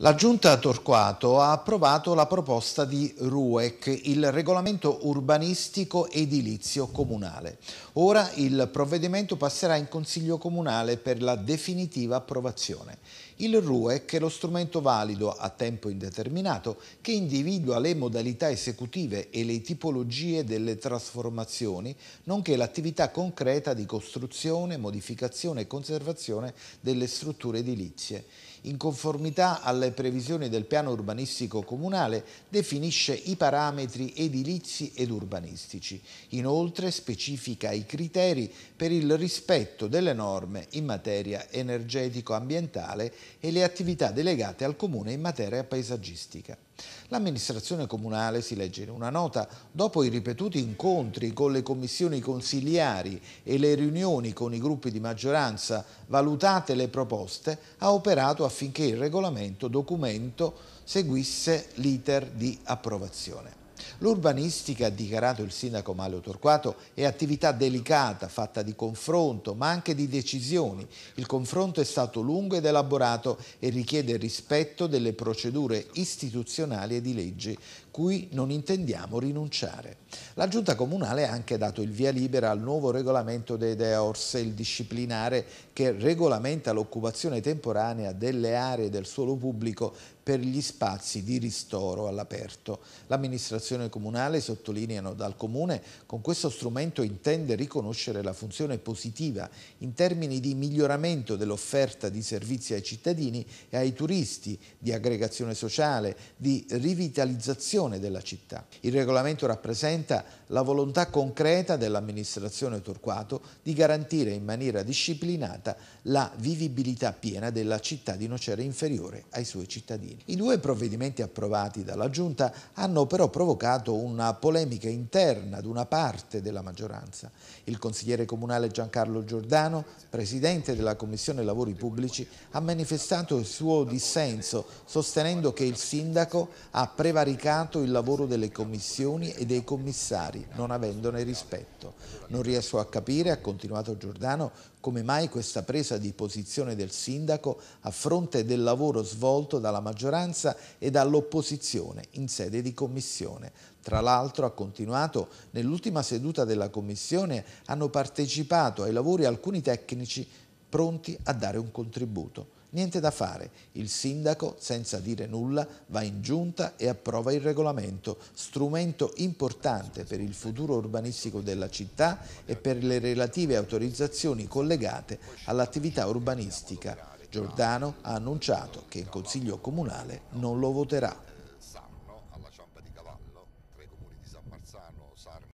La Giunta Torquato ha approvato la proposta di RUEC, il regolamento urbanistico edilizio comunale. Ora il provvedimento passerà in Consiglio Comunale per la definitiva approvazione. Il RUEC è lo strumento valido a tempo indeterminato che individua le modalità esecutive e le tipologie delle trasformazioni, nonché l'attività concreta di costruzione, modificazione e conservazione delle strutture edilizie. In conformità alle previsioni del piano urbanistico comunale, definisce i parametri edilizi ed urbanistici. Inoltre specifica i criteri per il rispetto delle norme in materia energetico-ambientale e le attività delegate al Comune in materia paesaggistica. L'amministrazione comunale, si legge in una nota, dopo i ripetuti incontri con le commissioni consiliari e le riunioni con i gruppi di maggioranza valutate le proposte, ha operato affinché il regolamento documento seguisse l'iter di approvazione. L'urbanistica, ha dichiarato il sindaco Mario Torquato, è attività delicata, fatta di confronto, ma anche di decisioni. Il confronto è stato lungo ed elaborato e richiede rispetto delle procedure istituzionali e di leggi, cui non intendiamo rinunciare. La Giunta Comunale ha anche dato il via libera al nuovo regolamento dei DEORS, il disciplinare che regolamenta l'occupazione temporanea delle aree del suolo pubblico per gli spazi di ristoro all'aperto. L'amministrazione comunale, sottolineano dal Comune, con questo strumento intende riconoscere la funzione positiva in termini di miglioramento dell'offerta di servizi ai cittadini e ai turisti, di aggregazione sociale, di rivitalizzazione della città. Il regolamento rappresenta la volontà concreta dell'amministrazione Torquato di garantire in maniera disciplinata la vivibilità piena della città di Nocera inferiore ai suoi cittadini. I due provvedimenti approvati dalla Giunta hanno però provocato una polemica interna ad una parte della maggioranza. Il consigliere comunale Giancarlo Giordano, presidente della Commissione Lavori Pubblici, ha manifestato il suo dissenso sostenendo che il sindaco ha prevaricato il lavoro delle commissioni e dei commissari, non avendone rispetto. Non riesco a capire, ha continuato Giordano, come mai questa presa di posizione del sindaco a fronte del lavoro svolto dalla maggioranza maggioranza e dall'opposizione in sede di commissione. Tra l'altro, ha continuato, nell'ultima seduta della commissione hanno partecipato ai lavori alcuni tecnici pronti a dare un contributo. Niente da fare, il sindaco, senza dire nulla, va in giunta e approva il regolamento, strumento importante per il futuro urbanistico della città e per le relative autorizzazioni collegate all'attività urbanistica. Giordano ha annunciato che il Consiglio Comunale non lo voterà.